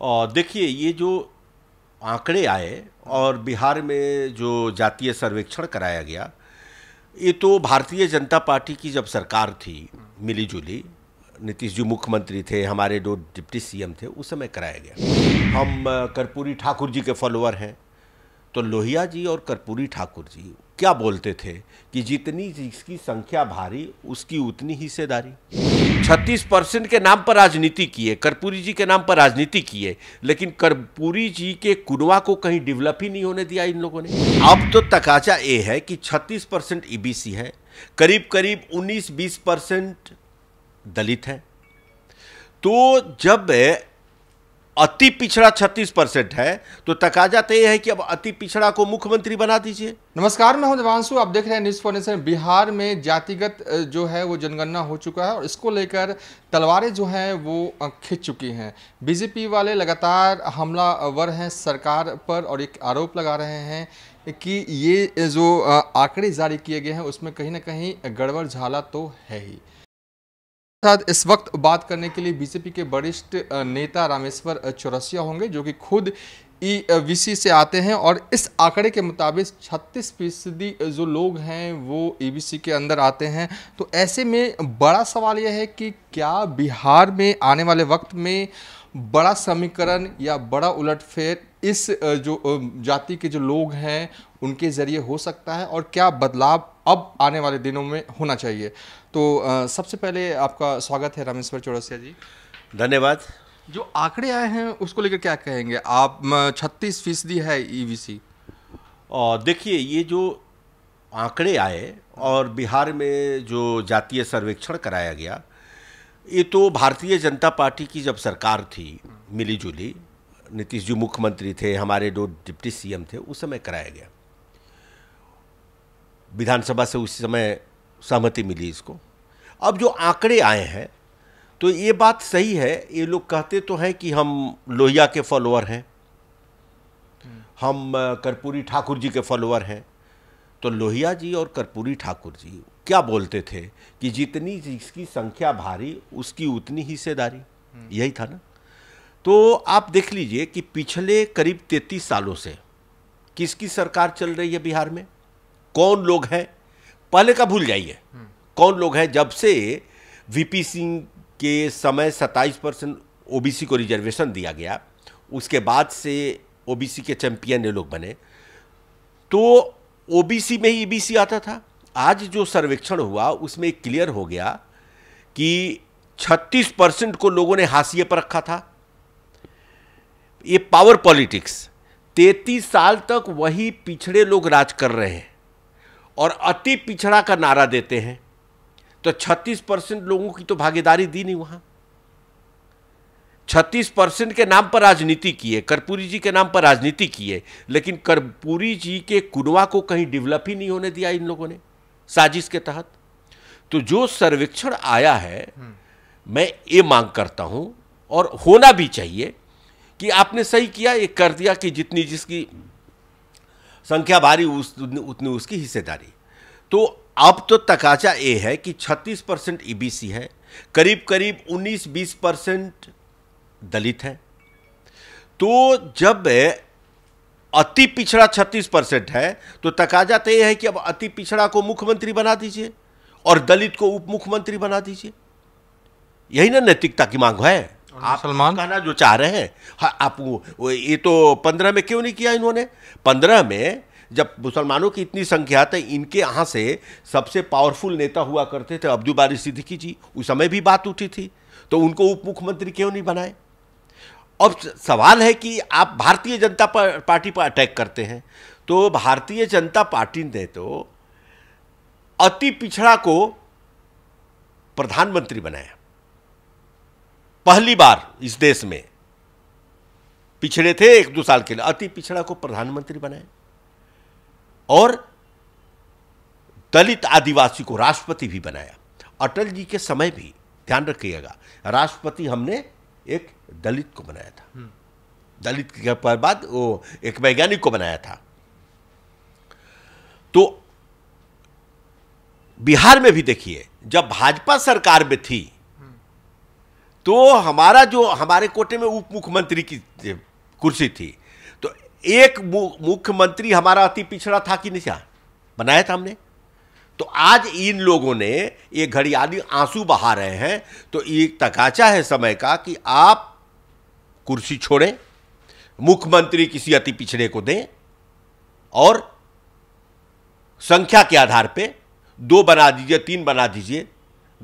और देखिए ये जो आंकड़े आए और बिहार में जो जातीय सर्वेक्षण कराया गया ये तो भारतीय जनता पार्टी की जब सरकार थी मिलीजुली नीतीश जी मुख्यमंत्री थे हमारे दो डिप्टी सीएम थे उस समय कराया गया हम कर्पूरी ठाकुर जी के फॉलोअर हैं तो लोहिया जी और कर्पूरी ठाकुर जी क्या बोलते थे कि जितनी जिसकी संख्या भारी उसकी उतनी हिस्सेदारी छत्तीस परसेंट के नाम पर राजनीति किए कर्पूरी जी के नाम पर राजनीति किए लेकिन कर्पूरी जी के कुनवा को कहीं डेवलप ही नहीं होने दिया इन लोगों ने अब तो तकाचा ये है कि छत्तीस परसेंट ई e है करीब करीब उन्नीस बीस परसेंट दलित है तो जब अति पिछड़ा 36 परसेंट है तो तकाजा तय तो है कि अब अति पिछड़ा को मुख्यमंत्री बना दीजिए नमस्कार मैं हूं देवांशु आप देख रहे हैं न्यूज फॉरेंसन बिहार में जातिगत जो है वो जनगणना हो चुका है और इसको लेकर तलवारें जो हैं वो खिंच चुकी हैं बीजेपी वाले लगातार हमलावर हैं सरकार पर और एक आरोप लगा रहे हैं कि ये जो आंकड़े जारी किए गए हैं उसमें कहीं ना कहीं गड़बड़ झाला तो है ही साथ इस वक्त बात करने के लिए बीजेपी के वरिष्ठ नेता रामेश्वर चौरसिया होंगे जो कि खुद ई से आते हैं और इस आंकड़े के मुताबिक 36 फीसदी जो लोग हैं वो ईवीसी के अंदर आते हैं तो ऐसे में बड़ा सवाल यह है कि क्या बिहार में आने वाले वक्त में बड़ा समीकरण या बड़ा उलटफेर इस जो जाति के जो लोग हैं उनके ज़रिए हो सकता है और क्या बदलाव अब आने वाले दिनों में होना चाहिए तो आ, सबसे पहले आपका स्वागत है रामेश्वर चौरसिया जी धन्यवाद जो आंकड़े आए हैं उसको लेकर क्या कहेंगे आप छत्तीस फीसदी है ई e और देखिए ये जो आंकड़े आए और बिहार में जो जातीय सर्वेक्षण कराया गया ये तो भारतीय जनता पार्टी की जब सरकार थी मिलीजुली नीतीश जी मुख्यमंत्री थे हमारे दो डिप्टी सीएम थे उस समय कराया गया विधानसभा से उस समय सहमति मिली इसको अब जो आंकड़े आए हैं तो ये बात सही है ये लोग कहते तो हैं कि हम लोहिया के फॉलोअर हैं हम कर्पूरी ठाकुर जी के फॉलोअर हैं तो लोहिया जी और कर्पूरी ठाकुर जी क्या बोलते थे कि जितनी जिसकी संख्या भारी उसकी उतनी हिस्सेदारी यही था ना तो आप देख लीजिए कि पिछले करीब तैतीस सालों से किसकी सरकार चल रही है बिहार में कौन लोग हैं पहले का भूल जाइए हम्म। कौन लोग हैं जब से वीपी सिंह के समय 27 परसेंट ओबीसी को रिजर्वेशन दिया गया उसके बाद से ओबीसी के चैंपियन ये लोग बने तो ओबीसी में ही ईबीसी e आता था आज जो सर्वेक्षण हुआ उसमें क्लियर हो गया कि 36 परसेंट को लोगों ने हाशिए पर रखा था ये पावर पॉलिटिक्स 33 साल तक वही पिछड़े लोग राज कर रहे हैं और अति पिछड़ा का नारा देते हैं तो 36 परसेंट लोगों की तो भागीदारी दी नहीं वहां 36 परसेंट के नाम पर राजनीति किए कर्पूरी जी के नाम पर राजनीति किए लेकिन कर्पूरी जी के कुनवा को कहीं डेवलप ही नहीं होने दिया इन लोगों ने साजिश के तहत तो जो सर्वेक्षण आया है हम्म। मैं ये मांग करता हूं और होना भी चाहिए कि आपने सही किया ये कर दिया कि जितनी जिसकी संख्या भारी उस उतनी उसकी हिस्सेदारी तो अब तो तकाचा ये है कि 36 परसेंट ई e है करीब करीब 19-20 परसेंट दलित है तो जब अति पिछड़ा 36 परसेंट है तो तकाजा तो यह है कि अब अति पिछड़ा को मुख्यमंत्री बना दीजिए और दलित को उप मुख्यमंत्री बना दीजिए यही ना नैतिकता की मांग है आप सलमान कहना जो चाह रहे हैं हाँ, आप वो ये तो पंद्रह में क्यों नहीं किया इन्होंने पंद्रह में जब मुसलमानों की इतनी संख्या थे इनके यहाँ से सबसे पावरफुल नेता हुआ करते थे अब्दुल बारी सिद्दीकी जी उस समय भी बात उठी थी तो उनको उप मुख्यमंत्री क्यों नहीं बनाए अब सवाल है कि आप भारतीय जनता पार्टी पर अटैक करते हैं तो भारतीय जनता पार्टी ने तो अति पिछड़ा को प्रधानमंत्री बनाया पहली बार इस देश में पिछड़े थे एक दो साल के लिए अति पिछड़ा को प्रधानमंत्री बनाए और दलित आदिवासी को राष्ट्रपति भी बनाया अटल जी के समय भी ध्यान रखिएगा राष्ट्रपति हमने एक दलित को बनाया था हम्म। दलित के बाद वो एक वैज्ञानिक को बनाया था तो बिहार में भी देखिए जब भाजपा सरकार में थी तो हमारा जो हमारे कोटे में उप मुख्यमंत्री की कुर्सी थी तो एक मुख्यमंत्री हमारा अति पिछड़ा था कि नहीं था बनाया था हमने तो आज इन लोगों ने ये घड़ी आदि आंसू बहा रहे हैं तो ये तकाचा है समय का कि आप कुर्सी छोड़ें मुख्यमंत्री किसी अति पिछड़े को दें और संख्या के आधार पे दो बना दीजिए तीन बना दीजिए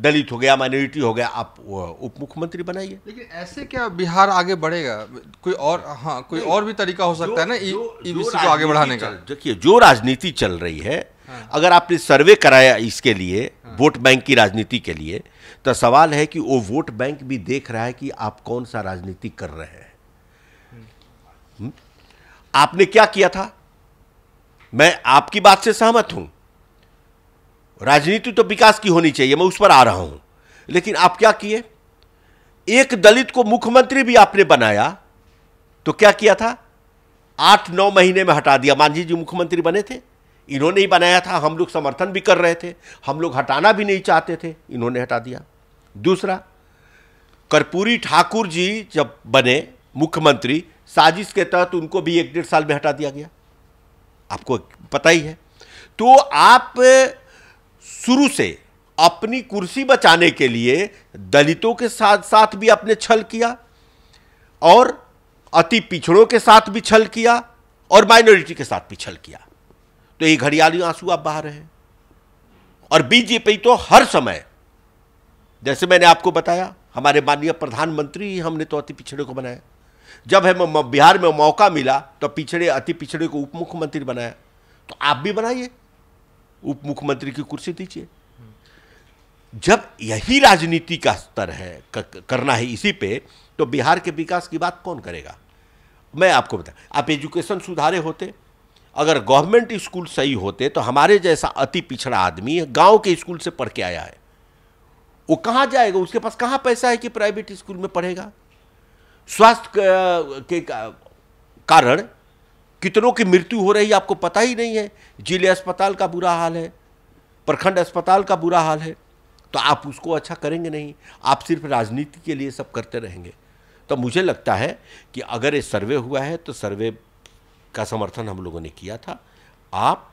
दलित हो गया माइनॉरिटी हो गया आप उप मुख्यमंत्री बनाइए लेकिन ऐसे क्या बिहार आगे बढ़ेगा कोई और हाँ कोई और भी तरीका हो सकता है ना ईबीसी को आगे बढ़ाने का देखिए जो राजनीति चल रही है हाँ। अगर आपने सर्वे कराया इसके लिए हाँ। वोट बैंक की राजनीति के लिए तो सवाल है कि वो वोट बैंक भी देख रहा है कि आप कौन सा राजनीति कर रहे हैं हम्म। हम्म? आपने क्या किया था मैं आपकी बात से सहमत हूं राजनीति तो विकास की होनी चाहिए मैं उस पर आ रहा हूं लेकिन आप क्या किए एक दलित को मुख्यमंत्री भी आपने बनाया तो क्या किया था आठ नौ महीने में हटा दिया मांझी जी मुख्यमंत्री बने थे इन्होंने ही बनाया था हम लोग समर्थन भी कर रहे थे हम लोग हटाना भी नहीं चाहते थे इन्होंने हटा दिया दूसरा कर्पूरी ठाकुर जी जब बने मुख्यमंत्री साजिश के तहत उनको भी एक डेढ़ साल में हटा दिया गया आपको पता ही है तो आप शुरू से अपनी कुर्सी बचाने के लिए दलितों के साथ साथ भी अपने छल किया और अति पिछड़ों के साथ भी छल किया और माइनॉरिटी के साथ भी छल किया तो ये घड़ियाली आंसू आप बाहर हैं और बीजेपी तो हर समय जैसे मैंने आपको बताया हमारे माननीय प्रधानमंत्री ही हमने तो अति पिछड़े को बनाया जब हमें बिहार में मौका मिला तो पिछड़े अति पिछड़े को उप मुख्यमंत्री बनाया तो आप भी बनाइए उप मुख्यमंत्री की कुर्सी दीजिए जब यही राजनीति का स्तर है करना है इसी पे तो बिहार के विकास की बात कौन करेगा मैं आपको बता आप एजुकेशन सुधारे होते अगर गवर्नमेंट स्कूल सही होते तो हमारे जैसा अति पिछड़ा आदमी गांव के स्कूल से पढ़ के आया है वो कहाँ जाएगा उसके पास कहाँ पैसा है कि प्राइवेट स्कूल में पढ़ेगा स्वास्थ्य के कारण कितनों की मृत्यु हो रही आपको पता ही नहीं है जिले अस्पताल का बुरा हाल है प्रखंड अस्पताल का बुरा हाल है तो आप उसको अच्छा करेंगे नहीं आप सिर्फ राजनीति के लिए सब करते रहेंगे तो मुझे लगता है कि अगर ये सर्वे हुआ है तो सर्वे का समर्थन हम लोगों ने किया था आप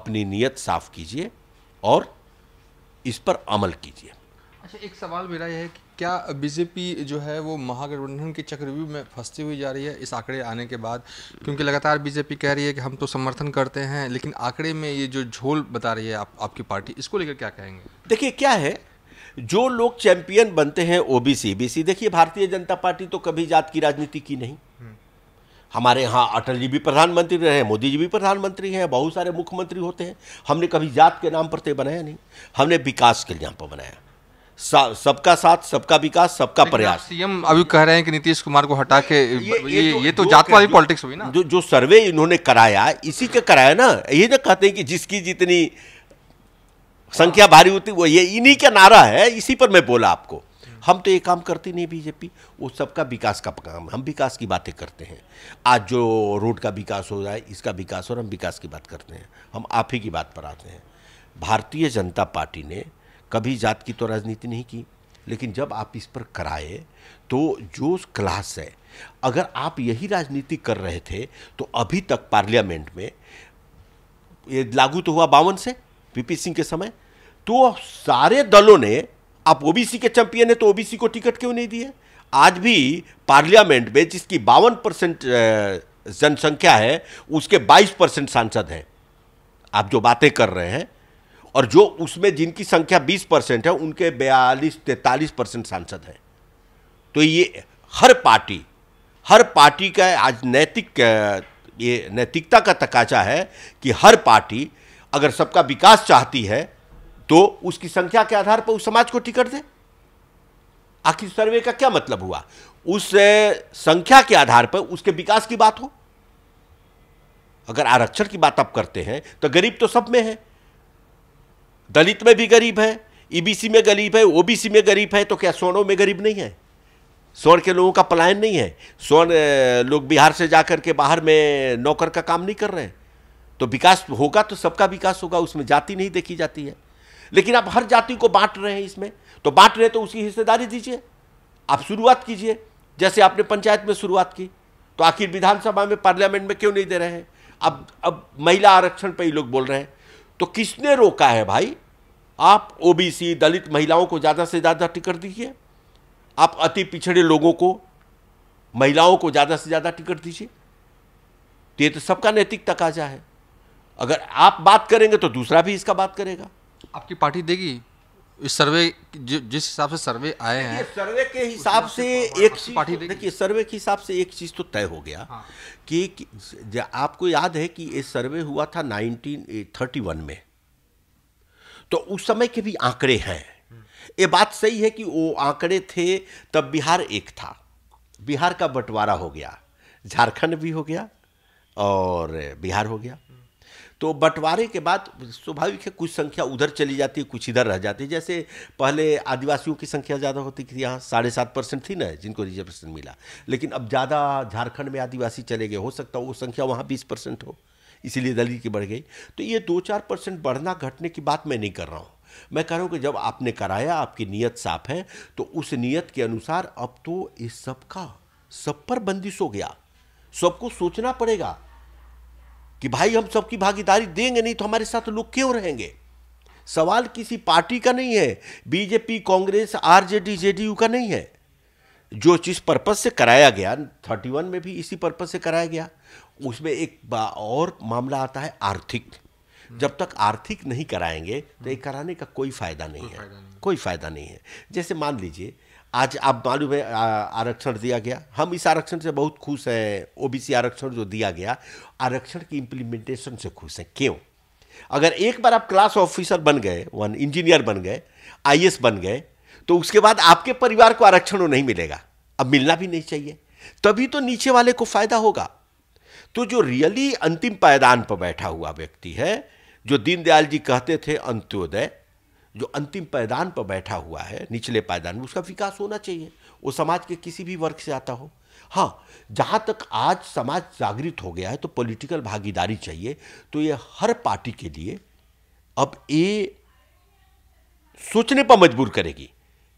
अपनी नीयत साफ कीजिए और इस पर अमल कीजिए अच्छा एक सवाल मेरा यह है कि क्या बीजेपी जो है वो महागठबंधन के चक्रव्यूह में फंसती हुई जा रही है इस आंकड़े आने के बाद क्योंकि लगातार बीजेपी कह रही है कि हम तो समर्थन करते हैं लेकिन आंकड़े में ये जो झोल बता रही है आप, आपकी पार्टी इसको लेकर क्या कहेंगे देखिए क्या है जो लोग चैंपियन बनते हैं ओबीसी बीसी देखिए भारतीय जनता पार्टी तो कभी जात की राजनीति की नहीं हम्म। हमारे यहाँ अटल जी भी प्रधानमंत्री रहे मोदी जी भी प्रधानमंत्री हैं बहुत सारे मुख्यमंत्री होते हैं हमने कभी जात के नाम पर तो बनाया नहीं हमने विकास के नाम पर बनाया सबका साथ सबका विकास सबका प्रयास सीएम अभी कह रहे हैं कि नीतीश कुमार को हटा के ये ये, ये, ये, तो जातवादी पॉलिटिक्स हुई ना जो जो सर्वे इन्होंने कराया इसी का कराया ना ये ना कहते हैं कि जिसकी जितनी संख्या हाँ। भारी होती वो ये इन्हीं का नारा है इसी पर मैं बोला आपको हम तो ये काम करती नहीं बीजेपी वो सबका विकास का काम हम विकास की बातें करते हैं आज जो रोड का विकास हो रहा है इसका विकास हो रहा है हम विकास की बात करते हैं हम आप ही की बात पर आते हैं भारतीय जनता पार्टी ने कभी जात की तो राजनीति नहीं की लेकिन जब आप इस पर कराए तो जो क्लास है अगर आप यही राजनीति कर रहे थे तो अभी तक पार्लियामेंट में ये लागू तो हुआ बावन से पीपी सिंह के समय तो सारे दलों ने आप ओबीसी के चैंपियन है तो ओबीसी को टिकट क्यों नहीं दिए आज भी पार्लियामेंट में जिसकी बावन परसेंट जनसंख्या है उसके बाईस परसेंट सांसद हैं आप जो बातें कर रहे हैं और जो उसमें जिनकी संख्या 20 परसेंट है उनके बयालीस तैतालीस परसेंट सांसद हैं तो ये हर पार्टी हर पार्टी का आज नैतिक ये नैतिकता का तकाचा है कि हर पार्टी अगर सबका विकास चाहती है तो उसकी संख्या के आधार पर उस समाज को टिकट दे आखिर सर्वे का क्या मतलब हुआ उस संख्या के आधार पर उसके विकास की बात हो अगर आरक्षण की बात आप करते हैं तो गरीब तो सब में है दलित में भी गरीब है ईबीसी e में गरीब है ओबीसी में गरीब है तो क्या स्वर्णों में गरीब नहीं है स्वर्ण के लोगों का पलायन नहीं है स्वर्ण लोग बिहार से जाकर के बाहर में नौकर का काम नहीं कर रहे हैं तो विकास होगा तो सबका विकास होगा उसमें जाति नहीं देखी जाती है लेकिन आप हर जाति को बांट रहे हैं इसमें तो बांट रहे हैं तो उसकी हिस्सेदारी दीजिए आप शुरुआत कीजिए जैसे आपने पंचायत में शुरुआत की तो आखिर विधानसभा में पार्लियामेंट में क्यों नहीं दे रहे हैं अब अब महिला आरक्षण पर ही लोग बोल रहे हैं तो किसने रोका है भाई आप ओबीसी दलित महिलाओं को ज़्यादा से ज़्यादा टिकट दीजिए आप अति पिछड़े लोगों को महिलाओं को ज़्यादा से ज़्यादा टिकट दीजिए तो ये तो सबका नैतिक तकाजा है अगर आप बात करेंगे तो दूसरा भी इसका बात करेगा आपकी पार्टी देगी इस सर्वे जिस हिसाब से सर्वे आए हैं तो, सर्वे के हिसाब से एक चीज देखिए सर्वे के हिसाब से एक चीज़ तो तय हो गया हाँ। कि, आपको याद है कि ये सर्वे हुआ था नाइनटीन में तो उस समय के भी आंकड़े हैं ये बात सही है कि वो आंकड़े थे तब बिहार एक था बिहार का बंटवारा हो गया झारखंड भी हो गया और बिहार हो गया तो बंटवारे के बाद स्वाभाविक है कुछ संख्या उधर चली जाती है कुछ इधर रह जाती है जैसे पहले आदिवासियों की संख्या ज़्यादा होती थी यहाँ साढ़े सात परसेंट थी ना जिनको रिजर्वेशन मिला लेकिन अब ज़्यादा झारखंड में आदिवासी चले गए हो सकता वो संख्या वहाँ बीस परसेंट हो इसीलिए दलित की बढ़ गई तो ये दो चार परसेंट बढ़ना घटने की बात मैं नहीं कर रहा हूँ मैं कह रहा हूँ कि जब आपने कराया आपकी नीयत साफ है तो उस नीयत के अनुसार अब तो इस सब का सब पर बंदिश हो गया सबको सोचना पड़ेगा कि भाई हम सबकी भागीदारी देंगे नहीं तो हमारे साथ लोग क्यों रहेंगे सवाल किसी पार्टी का नहीं है बीजेपी कांग्रेस आरजेडी जेडीयू का नहीं है जो जिस पर्पज से कराया गया 31 में भी इसी पर्पज से कराया गया उसमें एक और मामला आता है आर्थिक जब तक आर्थिक नहीं कराएंगे तो ये कराने का कोई फायदा नहीं है कोई फायदा नहीं है जैसे मान लीजिए आज आप मालूम है आरक्षण दिया गया हम इस आरक्षण से बहुत खुश हैं ओबीसी आरक्षण जो दिया गया आरक्षण की इम्प्लीमेंटेशन से खुश हैं क्यों अगर एक बार आप क्लास ऑफिसर बन गए वन इंजीनियर बन गए आईएएस बन गए तो उसके बाद आपके परिवार को आरक्षण नहीं मिलेगा अब मिलना भी नहीं चाहिए तभी तो नीचे वाले को फायदा होगा तो जो रियली अंतिम पायदान पर बैठा हुआ व्यक्ति है जो दीनदयाल जी कहते थे अंत्योदय जो अंतिम पैदान पर बैठा हुआ है निचले पैदान में उसका विकास होना चाहिए वो समाज के किसी भी वर्ग से आता हो हाँ जहाँ तक आज समाज जागृत हो गया है तो पॉलिटिकल भागीदारी चाहिए तो ये हर पार्टी के लिए अब ये सोचने पर मजबूर करेगी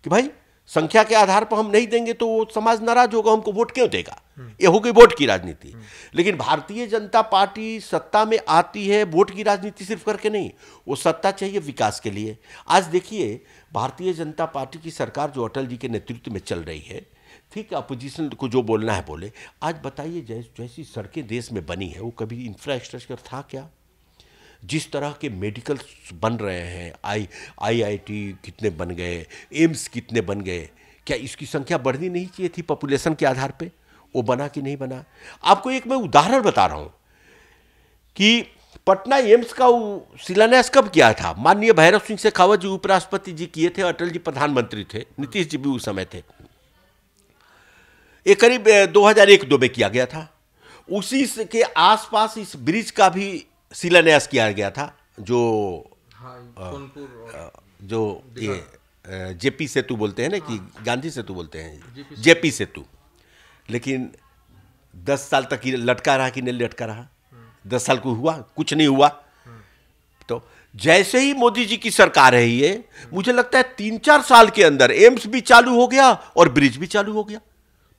कि भाई संख्या के आधार पर हम नहीं देंगे तो वो समाज नाराज होगा हमको वोट क्यों देगा ये हो गई वोट की राजनीति लेकिन भारतीय जनता पार्टी सत्ता में आती है वोट की राजनीति सिर्फ करके नहीं वो सत्ता चाहिए विकास के लिए आज देखिए भारतीय जनता पार्टी की सरकार जो अटल जी के नेतृत्व में चल रही है ठीक है अपोजिशन को जो बोलना है बोले आज बताइए जैसी सड़कें देश में बनी है वो कभी इंफ्रास्ट्रक्चर था क्या जिस तरह के मेडिकल बन रहे हैं आई आईआईटी कितने बन गए एम्स कितने बन गए क्या इसकी संख्या बढ़नी नहीं चाहिए थी पॉपुलेशन के आधार पे वो बना कि नहीं बना आपको एक मैं उदाहरण बता रहा हूँ कि पटना एम्स का शिलान्यास कब किया था माननीय भैरव सिंह शेखावत जी उपराष्ट्रपति जी किए थे अटल जी प्रधानमंत्री थे नीतीश जी भी उस समय थे ये करीब 2001 हजार में किया गया था उसी के आसपास इस ब्रिज का भी शिलान्यास किया गया था जो हाँ, जो ये जेपी सेतु बोलते हैं ना कि हाँ। गांधी सेतु बोलते हैं जेपी सेतु लेकिन दस साल तक ही लटका रहा कि नहीं लटका रहा हाँ। दस साल को हुआ कुछ नहीं हुआ तो जैसे ही मोदी जी की सरकार है ये मुझे लगता है तीन चार साल के अंदर एम्स भी चालू हो गया और ब्रिज भी चालू हो गया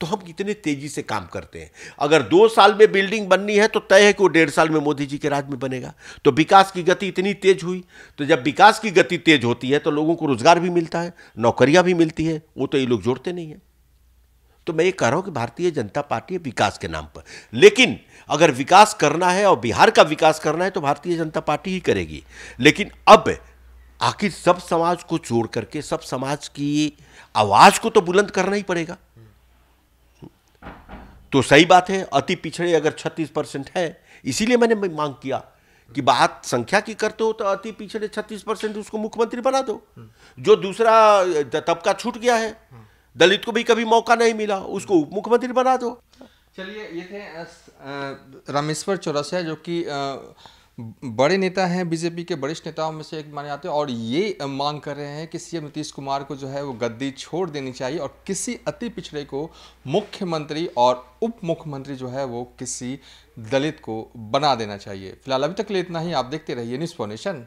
तो हम कितने तेजी से काम करते हैं अगर दो साल में बिल्डिंग बननी है तो तय है कि वो डेढ़ साल में मोदी जी के राज में बनेगा तो विकास की गति इतनी तेज हुई तो जब विकास की गति तेज होती है तो लोगों को रोजगार भी मिलता है नौकरियां भी मिलती है वो तो ये लोग जोड़ते नहीं है तो मैं ये कह रहा हूं कि भारतीय जनता पार्टी है विकास के नाम पर लेकिन अगर विकास करना है और बिहार का विकास करना है तो भारतीय जनता पार्टी ही करेगी लेकिन अब आखिर सब समाज को जोड़ करके सब समाज की आवाज़ को तो बुलंद करना ही पड़ेगा तो सही बात है अति पिछड़े अगर 36 परसेंट है इसीलिए मैंने मांग किया कि बात संख्या की करते हो तो अति पिछड़े 36 परसेंट उसको मुख्यमंत्री बना दो जो दूसरा तबका छूट गया है दलित को भी कभी मौका नहीं मिला उसको उप मुख्यमंत्री बना दो चलिए ये थे रामेश्वर चौरसिया जो कि बड़े नेता हैं बीजेपी के वरिष्ठ नेताओं में से एक माने जाते हैं और ये मांग कर रहे हैं कि सीएम नीतीश कुमार को जो है वो गद्दी छोड़ देनी चाहिए और किसी अति पिछड़े को मुख्यमंत्री और उप मुख्यमंत्री जो है वो किसी दलित को बना देना चाहिए फिलहाल अभी तक लिए इतना ही आप देखते रहिए न्यूज़ फॉर्नेशन